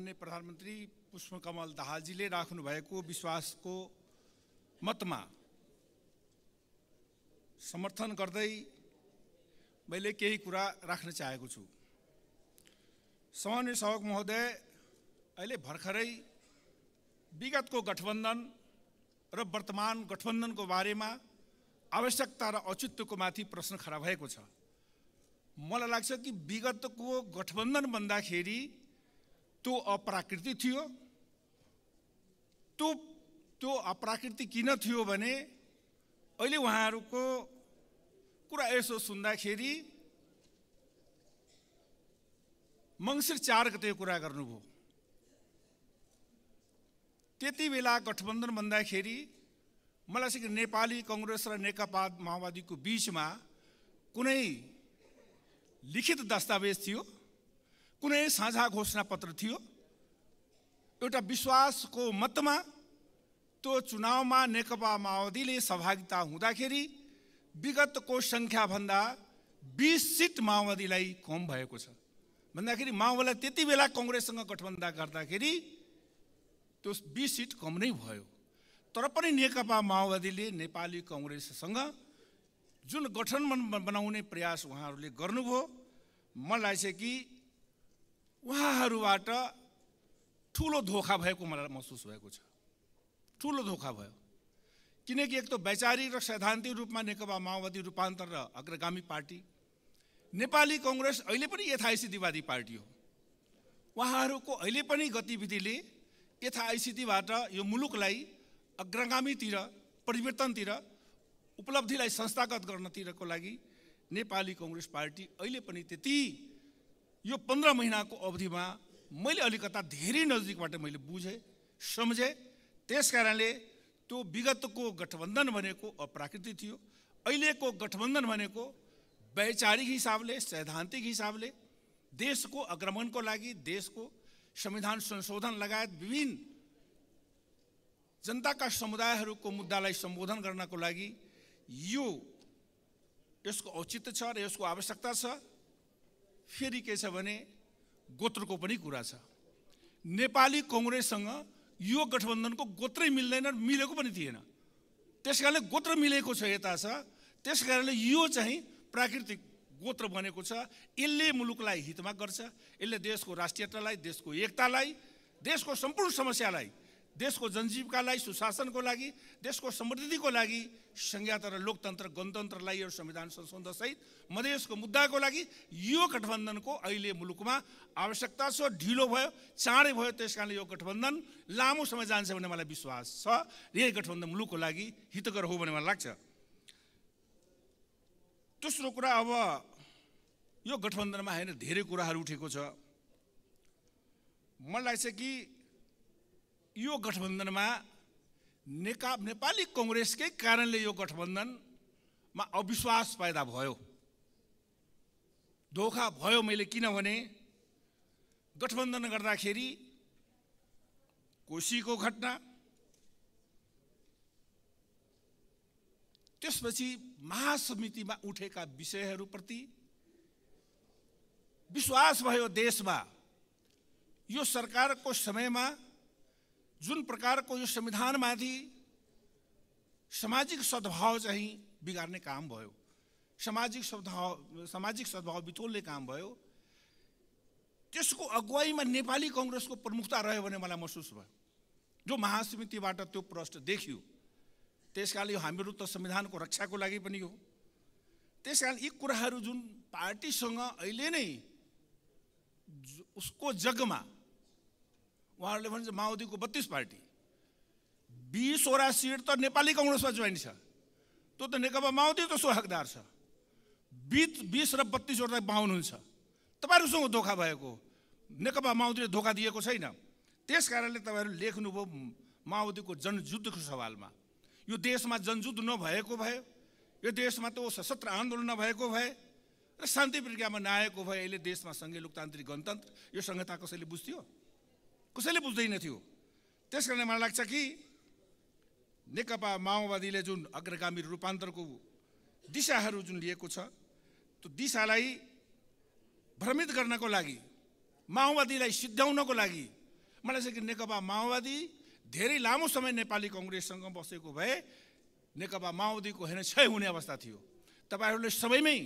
मान्य प्रधानमन्त्री पुष्पकमल दाहालजीले राख्नु भएको विश्वासको मतमा समर्थन गर्दै मैले केही कुरा राख्न चाहेको छु सामान्य सभाको महोदय अहिले भर्खरै विगतको गठबन्धन र वर्तमान गठबन्धनको बारेमा आवश्यकता र औचित्यको माथि प्रश्न खडा भएको छ मलाई लाग्छ कि विगतको गठबन्धन भन्दाखेरि त्यो अप्राकृतिक थियो त्यो त्यो अप्राकृतिक किन थियो भने अहिले उहाँहरूको कुरा यसो सुन्दाखेरि मङ्सिर चार गते कुरा गर्नुभयो त्यति बेला गठबन्धन भन्दाखेरि मलाई चाहिँ नेपाली कङ्ग्रेस र नेकपा माओवादीको बिचमा कुनै लिखित दस्तावेज थियो कुनै साझा घोषणापत्र थियो एउटा विश्वासको मतमा त्यो चुनावमा नेकपा माओवादीले सहभागिता हुँदाखेरि विगतको सङ्ख्याभन्दा बिस सिट माओवादीलाई कम भएको छ भन्दाखेरि माओवादीलाई त्यति बेला कङ्ग्रेससँग गठबन्धन गर्दाखेरि त्यो बिस सिट कम नै भयो तर पनि नेकपा माओवादीले नेपाली कङ्ग्रेससँग जुन गठन बनाउने प्रयास उहाँहरूले गर्नुभयो मलाई चाहिँ कि उहाँहरूबाट ठुलो धोका भएको मलाई महसुस भएको छ ठुलो धोका भयो किनकि एक त वैचारिक र सैद्धान्तिक रूपमा नेकपा माओवादी रूपान्तर र अग्रगामी पार्टी नेपाली कङ्ग्रेस अहिले पनि यथास्थितिवादी पार्टी हो उहाँहरूको अहिले पनि गतिविधिले यथास्थितिबाट यो मुलुकलाई अग्रगामीतिर परिवर्तनतिर उपलब्धिलाई संस्थागत गर्नतिरको लागि नेपाली कङ्ग्रेस पार्टी अहिले पनि त्यति यो पन्ध्र महिनाको अवधिमा मैले अलिकता धेरै नजिकबाट मैले बुझेँ सम्झेँ त्यस कारणले त्यो विगतको गठबन्धन भनेको अप्राकृतिक थियो अहिलेको गठबन्धन भनेको वैचारिक हिसाबले सैद्धान्तिक हिसाबले देशको आक्रमणको लागि देशको संविधान संशोधन लगायत विभिन्न जनताका समुदायहरूको मुद्दालाई सम्बोधन गर्नको लागि यो यसको औचित्य छ र यसको आवश्यकता छ फेरि के छ भने गोत्रको पनि कुरा छ नेपाली कङ्ग्रेससँग यो गठबन्धनको गोत्रै मिल्दैन मिलेको पनि थिएन त्यस कारणले गोत्र मिलेको छ यता छ त्यस कारणले यो चाहिँ प्राकृतिक गोत्र बनेको छ यसले मुलुकलाई हितमा गर्छ यसले देशको राष्ट्रियतालाई देशको एकतालाई देशको सम्पूर्ण समस्यालाई देशको जनजीविकालाई सुशासनको लागि देशको समृद्धिको लागि संघीयता र लोकतन्त्र गणतन्त्रलाई यो संविधान संशोधनसहित मधेसको मुद्दाको लागि यो गठबन्धनको अहिले मुलुकमा आवश्यकता छ ढिलो भयो चाँडै भयो त्यस कारणले यो गठबन्धन लामो समय जान्छ भन्ने मलाई विश्वास छ यही गठबन्धन मुलुकको लागि हितकर हो भन्ने मलाई लाग्छ दोस्रो कुरा अब यो गठबन्धनमा होइन धेरै कुराहरू उठेको छ मलाई लाग्छ कि यो गठबन्धनमा नेका नेपाली कङ्ग्रेसकै कारणले यो गठबन्धनमा अविश्वास पैदा भयो धोका भयो मैले किनभने गठबन्धन गर्दाखेरि कोशीको घटना त्यसपछि महासमितिमा उठेका विषयहरूप्रति विश्वास भयो देशमा यो सरकारको समयमा जुन प्रकारको यो संविधानमाथि सामाजिक सद्भाव चाहिँ बिगार्ने काम भयो सामाजिक सद्भाव सामाजिक सद्भाव बितोल्ने काम भयो त्यसको अगुवाईमा नेपाली कङ्ग्रेसको प्रमुखता रह्यो भने मलाई महसुस भयो जो महासमितिबाट त्यो प्रश्न देखियो त्यस कारण यो हामीहरू त संविधानको रक्षाको लागि पनि हो त्यस कारण यी कुराहरू जुन पार्टीसँग अहिले नै उसको जगमा उहाँहरूले भन्छ माओवादीको बत्तिस पार्टी बिसवटा सिट त नेपाली कङ्ग्रेसमा जोइन छ त्यो त नेकपा माओवादी त सो छ बिस बिस र बत्तिसवटा हुन्छ तपाईँहरूसँग धोका भएको नेकपा माओवादीले धोका दिएको छैन त्यस कारणले तपाईँहरू लेख्नुभयो माओवादीको जनयुद्धको सवालमा यो देशमा जनयुद्ध नभएको भए यो देशमा त सशस्त्र आन्दोलन नभएको भए र शान्ति प्रक्रियामा नआएको भए अहिले देशमा सङ्घीय लोकतान्त्रिक गणतन्त्र यो संहिता कसैले बुझ्थ्यो कसैले बुझ्दैन थियो त्यस कारणले मलाई लाग्छ कि नेकपा माओवादीले जुन अग्रगामी रूपान्तरको दिशाहरू जुन लिएको छ त्यो दिशालाई भ्रमित गर्नको लागि माओवादीलाई सिद्ध्याउनको लागि मलाई चाहिँ कि नेकपा माओवादी धेरै लामो समय नेपाली कङ्ग्रेससँग बसेको भए नेकपा माओवादीको होइन क्षय हुने अवस्था थियो तपाईँहरूले सबैमै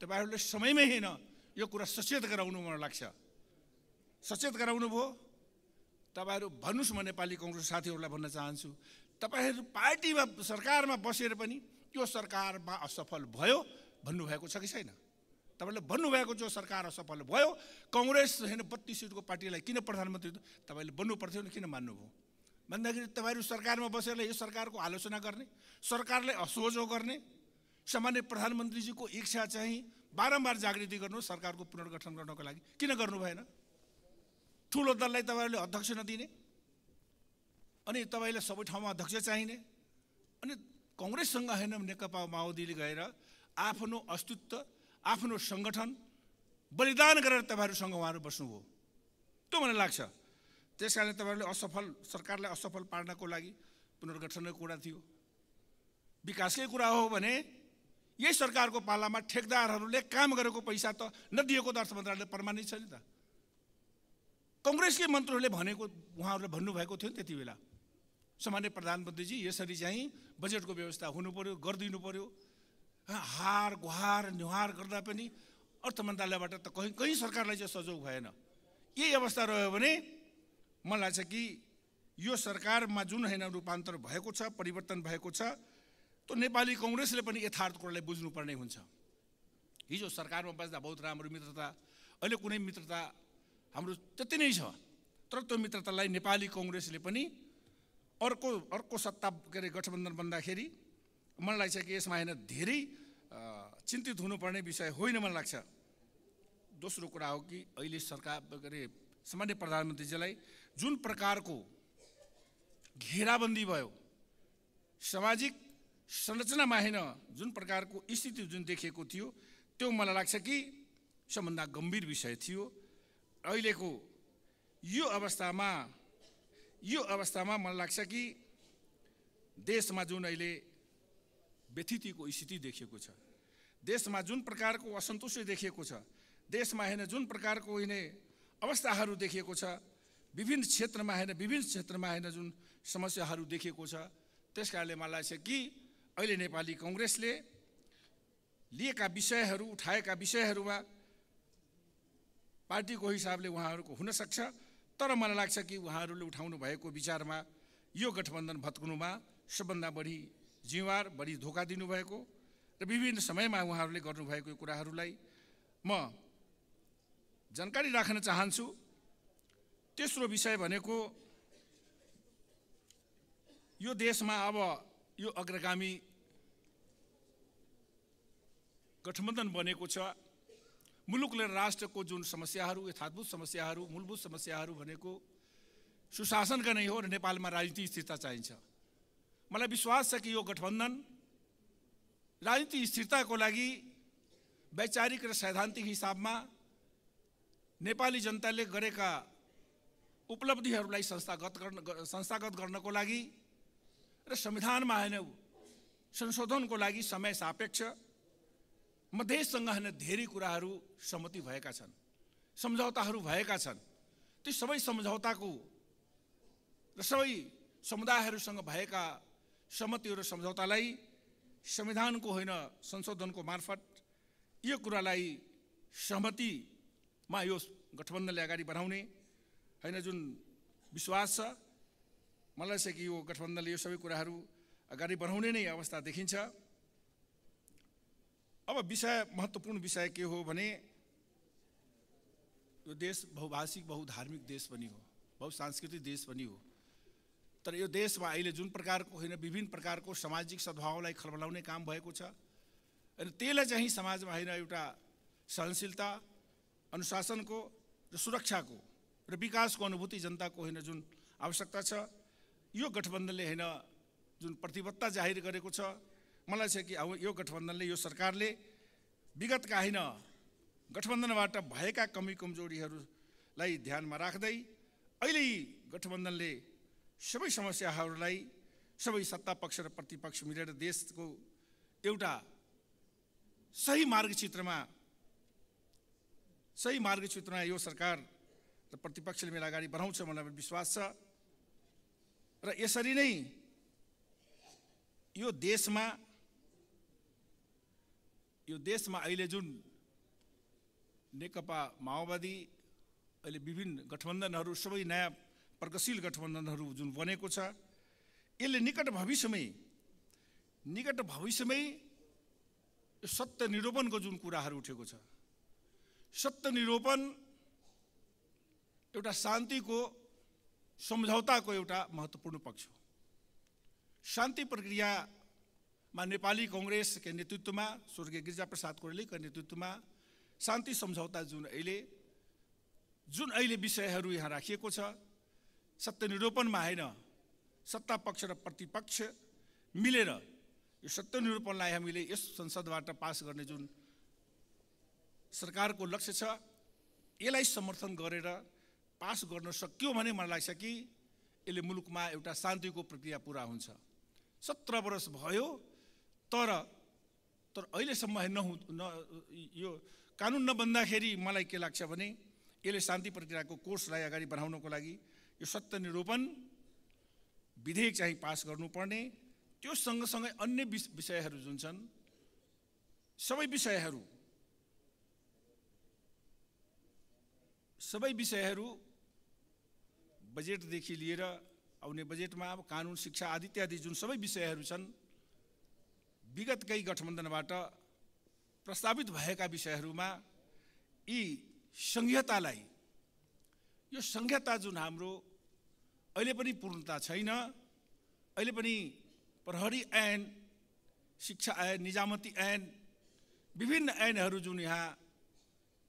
तपाईँहरूले समयमै होइन यो कुरा सचेत गराउनु मलाई लाग्छ सचेत गराउनु भयो तपाईँहरू भन्नुहोस् म नेपाली कङ्ग्रेस साथीहरूलाई भन्न चाहन्छु तपाईँहरू पार्टीमा सरकारमा बसेर पनि यो सरकारमा असफल भयो भन्नुभएको छ कि छैन तपाईँले भन्नुभएको जो सरकार असफल भयो कङ्ग्रेस होइन बत्तिस सिटको पार्टीलाई किन प्रधानमन्त्री तपाईँले बन्नु पर्थ्यो किन मान्नुभयो भन्दाखेरि तपाईँहरू सरकारमा बसेर यो सरकारको आलोचना गर्ने सरकारलाई असोजो गर्ने सामान्य प्रधानमन्त्रीजीको इच्छा चाहिँ बारम्बार जागृति गर्नु सरकारको पुनर्गठन गर्नको लागि किन गर्नु भएन ठुलो दललाई तपाईँहरूले अध्यक्ष नदिने अनि तपाईँलाई सबै ठाउँमा अध्यक्ष चाहिने अनि कङ्ग्रेससँग होइन नेकपा माओवादीले गएर आफ्नो अस्तित्व आफ्नो सङ्गठन बलिदान गरेर तपाईँहरूसँग उहाँहरू बस्नुभयो त्यो मलाई लाग्छ त्यस कारणले तपाईँहरूले असफल सरकारलाई असफल पार्नको लागि पुनर्गठनको कुरा थियो विकासकै कुरा हो भने यही सरकारको पालामा ठेकदारहरूले काम गरेको पैसा त नदिएको त अर्थ मन्त्रालयले प्रमाणित छ नि त कङ्ग्रेसकै मन्त्रीहरूले भनेको उहाँहरूले भन्नुभएको थियो नि त्यति बेला सामान्य प्रधानमन्त्रीजी यसरी चाहिँ बजेटको व्यवस्था हुनु पऱ्यो गरिदिनु पऱ्यो हार गुहार निहार गर्दा पनि अर्थ मन्त्रालयबाट त कहीँ कहीँ सरकारलाई चाहिँ सहयोग भएन यही अवस्था रह्यो भने मलाई लाग्छ कि यो सरकारमा जुन होइन रूपान्तर भएको छ परिवर्तन भएको छ त्यो नेपाली कङ्ग्रेसले पनि यथार्थ कुरालाई बुझ्नुपर्ने हुन्छ हिजो सरकारमा बस्दा बहुत राम्रो मित्रता अहिले कुनै मित्रता हाम्रो त्यति नै छ तर त्यो मित्रतालाई नेपाली कङ्ग्रेसले पनि अर्को अर्को सत्ता के अरे गठबन्धन बन्दाखेरि मलाई लाग्छ कि यसमा होइन धेरै चिन्तित हुनुपर्ने विषय होइन मलाई लाग्छ दोस्रो कुरा हो कि अहिले सरकार के अरे सामान्य प्रधानमन्त्रीजीलाई जुन प्रकारको घेराबन्दी भयो सामाजिक संरचनामा होइन जुन प्रकारको स्थिति जुन देखिएको थियो त्यो मलाई लाग्छ कि सबभन्दा गम्भीर विषय थियो अहिलेको यो अवस्थामा यो अवस्थामा मलाई लाग्छ कि देशमा जुन अहिले व्यथितिको स्थिति देखिएको छ देशमा जुन प्रकारको असन्तुष्टि देखिएको छ देशमा होइन जुन प्रकारको होइन अवस्थाहरू देखिएको छ विभिन्न क्षेत्रमा होइन विभिन्न क्षेत्रमा होइन जुन समस्याहरू देखिएको छ त्यस कारणले मलाई लाग्छ कि अहिले नेपाली कङ्ग्रेसले लिएका विषयहरू उठाएका विषयहरूमा पार्टीको हिसाबले उहाँहरूको हुनसक्छ तर मलाई लाग्छ कि उहाँहरूले उठाउनु भएको विचारमा यो गठबन्धन भत्कनुमा सबभन्दा बढी जिम्मेवार बढी धोका दिनुभएको र विभिन्न समयमा उहाँहरूले गर्नुभएको कुराहरूलाई म जानकारी राख्न चाहन्छु तेस्रो विषय भनेको यो देशमा अब यो अग्रगामी गठबन्धन बनेको छ मुलुकले राष्ट्रको जुन समस्याहरू यथाभूत समस्याहरू मूलभूत समस्याहरू भनेको सुशासनका नै हो र नेपालमा राजनीति स्थिरता चाहिन्छ मलाई विश्वास छ कि यो गठबन्धन राजनीति स्थिरताको लागि वैचारिक र सैद्धान्तिक हिसाबमा नेपाली जनताले गरेका उपलब्धिहरूलाई संस्थागत गर्न संस्थागत गर्नको लागि र संविधानमा होइन संशोधनको लागि समय सापेक्ष मधेससँग होइन धेरै कुराहरू सहमति भएका छन् सम्झौताहरू भएका छन् ती सबै सम्झौताको र सबै समुदायहरूसँग भएका सहमतिहरू सम्झौतालाई संविधानको होइन संशोधनको मार्फत यो कुरालाई सहमतिमा यो गठबन्धनले अगाडि बढाउने होइन जुन विश्वास छ मलाई लाग्छ कि यो गठबन्धनले यो सबै कुराहरू अगाडि बढाउने नै अवस्था देखिन्छ अब विषय महत्त्वपूर्ण विषय के हो भने यो देश बहुभाषिक बहुधार्मिक देश पनि हो बहुसांस्कृतिक देश पनि हो तर यो देशमा अहिले जुन प्रकारको होइन विभिन्न प्रकारको सामाजिक सद्भावलाई खलबलाउने काम भएको छ अनि त्यसलाई चाहिँ समाजमा होइन एउटा सहनशीलता अनुशासनको र सुरक्षाको र विकासको अनुभूति जनताको होइन जुन आवश्यकता छ यो गठबन्धनले होइन जुन प्रतिबद्धता जाहिर गरेको छ मलाई चाहिँ कि अब यो गठबन्धनले यो सरकारले विगतका होइन गठबन्धनबाट भएका कमी कमजोरीहरूलाई ध्यानमा राख्दै अहिले गठबन्धनले सबै समस्याहरूलाई सबै सत्ता पक्ष र प्रतिपक्ष मिलेर देशको एउटा सही मार्गचित्रमा सही मार्गचित्रमा यो सरकार र प्रतिपक्षले मेरो अगाडि बढाउँछ मलाई विश्वास छ र यसरी नै यो देशमा यो देशमा अहिले जुन नेकपा माओवादी अहिले विभिन्न गठबन्धनहरू सबै नयाँ प्रगतिशील गठबन्धनहरू जुन बनेको छ यसले निकट भविष्यमै निकट भविष्यमै सत्य निरूपणको जुन कुराहरू उठेको छ सत्य निरूपण एउटा शान्तिको सम्झौताको एउटा महत्त्वपूर्ण पक्ष हो शान्ति प्रक्रिया मा नेपाली कङ्ग्रेसका नेतृत्वमा स्वर्गीय गिरिजाप्रसाद कोरेलीको नेतृत्वमा शान्ति सम्झौता जुन अहिले जुन अहिले विषयहरू यहाँ राखिएको छ सत्यनिरूपणमा होइन सत्ता पक्ष र प्रतिपक्ष मिलेर यो सत्यनिरूपणलाई हामीले यस संसदबाट पास गर्ने जुन सरकारको लक्ष्य छ यसलाई समर्थन गरेर पास गर्न सक्यो भने मलाई लाग्छ कि यसले मुलुकमा एउटा शान्तिको प्रक्रिया पुरा हुन्छ सत्र वर्ष भयो तर तर अहिलेसम्म नहु न यो कानुन नबन्दाखेरि मलाई के लाग्छ भने यसले शान्ति प्रक्रियाको कोर्सलाई अगाडि बढाउनको लागि यो सत्य निरूपण विधेयक चाहिँ पास गर्नुपर्ने त्यो सँगसँगै अन्य विषयहरू जुन छन् सबै विषयहरू सबै विषयहरू बजेटदेखि लिएर आउने बजेटमा अब कानुन शिक्षा आदि इत्यादि जुन सबै विषयहरू छन् विगतकै गठबन्धनबाट प्रस्तावित भएका विषयहरूमा यी सङ्घीयतालाई यो सङ्घीयता जुन हाम्रो अहिले पनि पूर्णता छैन अहिले पनि प्रहरी ऐन शिक्षा ऐन निजामती ऐन विभिन्न ऐनहरू जुन यहाँ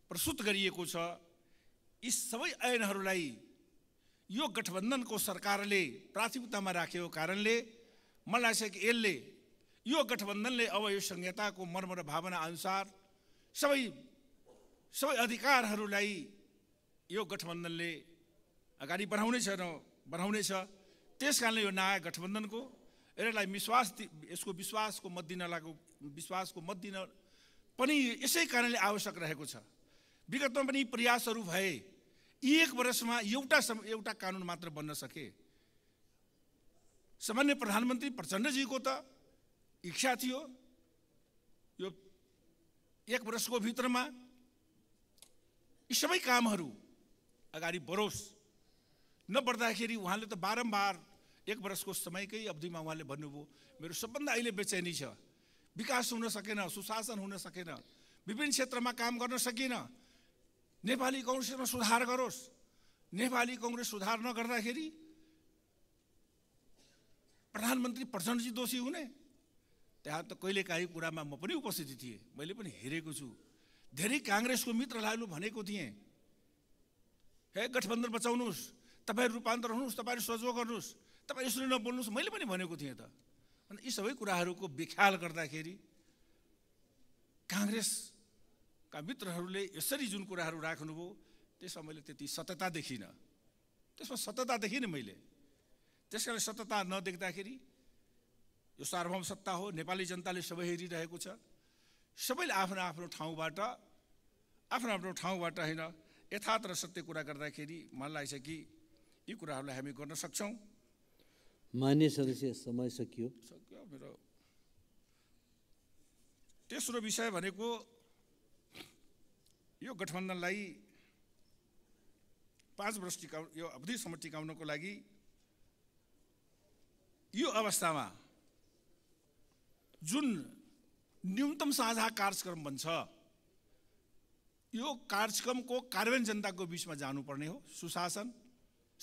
प्रस्तुत गरिएको छ यी सबै ऐनहरूलाई यो गठबन्धनको सरकारले प्राथमिकतामा राखेको कारणले मलाई लाग्छ कि यसले यो गठबन्धनले अब यो संहिताको मर्म र भावना अनुसार सबै सबै अधिकारहरूलाई यो गठबन्धनले अगाडि बढाउनेछ बढाउनेछ त्यस कारणले यो नयाँ गठबन्धनको यसलाई विश्वास यसको विश्वासको मत दिन लागेको विश्वासको मत दिन पनि यसै कारणले आवश्यक रहेको छ विगतमा पनि प्रयासहरू भए एक वर्षमा एउटा एउटा कानुन मात्र बन्न सके सामान्य प्रधानमन्त्री प्रचण्डजीको त इच्छा थियो यो एक वर्षको भित्रमा यी सबै कामहरू अगाडि बढोस् नबढ्दाखेरि उहाँले त बारम्बार एक वर्षको समयकै अवधिमा उहाँले भन्नुभयो मेरो सबभन्दा अहिले बेचैनी छ विकास हुन सकेन सुशासन हुन सकेन विभिन्न क्षेत्रमा काम गर्न सकिन नेपाली कङ्ग्रेसमा सुधार गरोस् नेपाली कङ्ग्रेस सुधार नगर्दाखेरि प्रधानमन्त्री प्रचण्डजी दोषी हुने त्यहाँ त कहिलेकाहीँ कुरामा म पनि उपस्थित थिएँ मैले पनि हेरेको छु धेरै काङ्ग्रेसको मित्रलाई भनेको थिएँ हे गठबन्धन बचाउनुहोस् तपाईँहरू रूपान्तरण हुनुहोस् तपाईँहरू सजो गर्नुहोस् तपाईँ यसरी नबोल्नुहोस् मैले पनि भनेको थिएँ त अनि यी सबै कुराहरूको बेख्याल गर्दाखेरि काङ्ग्रेसका मित्रहरूले यसरी जुन कुराहरू राख्नुभयो त्यसमा मैले त्यति सत्यता देखिनँ त्यसमा सत्यता देखिनँ मैले त्यस कारण सत्यता नदेख्दाखेरि यो सार्वभौम सत्ता हो नेपाली जनताले सबै हेरिरहेको छ सबैले आफ्नो आफ्नो ठाउँबाट आफ्नो आफ्नो ठाउँबाट होइन यथार्थ र सत्य कुरा गर्दाखेरि मलाई लाग्छ कि यी कुराहरूलाई हामी गर्न सक्छौँ मान्य सदस्य समय सकियो सकियो मेरो तेस्रो विषय भनेको यो गठबन्धनलाई पाँच वर्ष टिकाउ यो अवधिसम्म टिकाउनको लागि यो अवस्थामा जुन न्यूनतम साझा कार्यक्रम बन्छ यो कार्यक्रमको कार्यान्वयन जनताको बिचमा जानुपर्ने हो सुशासन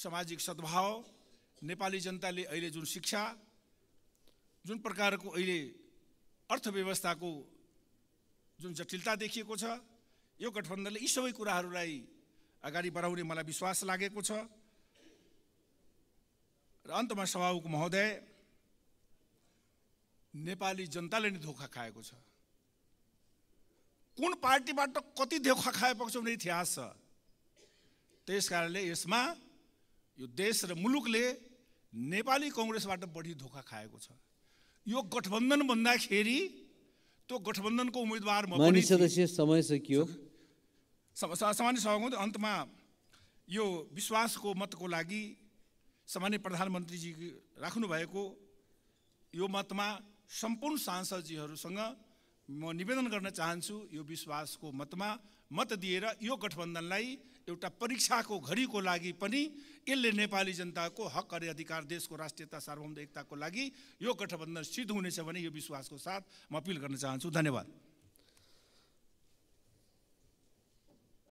सामाजिक सद्भाव नेपाली जनताले अहिले जुन शिक्षा जुन प्रकारको अहिले अर्थव्यवस्थाको जुन जटिलता देखिएको छ यो गठबन्धनले यी सबै कुराहरूलाई अगाडि बढाउने मलाई विश्वास लागेको छ र अन्तमा सभामुख महोदय नेपाली जनताले नै धोका खाएको छ कुन पार्टीबाट कति धोका खाए पक्ष भने इतिहास छ त्यस कारणले यसमा यो देश र मुलुकले नेपाली कङ्ग्रेसबाट बढी धोका खाएको छ यो गठबन्धन भन्दाखेरि त्यो गठबन्धनको उम्मेदवार समय सकियो सामान्य सभाको अन्तमा यो विश्वासको मतको लागि सामान्य प्रधानमन्त्रीजी राख्नुभएको यो मतमा सम्पूर्ण सांसदजीहरूसँग म निवेदन गर्न चाहन्छु यो विश्वासको मतमा मत दिएर यो गठबन्धनलाई एउटा परीक्षाको घडीको लागि पनि यसले नेपाली जनताको हक अरे अधिकार देशको राष्ट्रियता सार्वभौम एकताको लागि यो गठबन्धन सिद्ध हुनेछ भने यो विश्वासको साथ म अपिल गर्न चाहन्छु धन्यवाद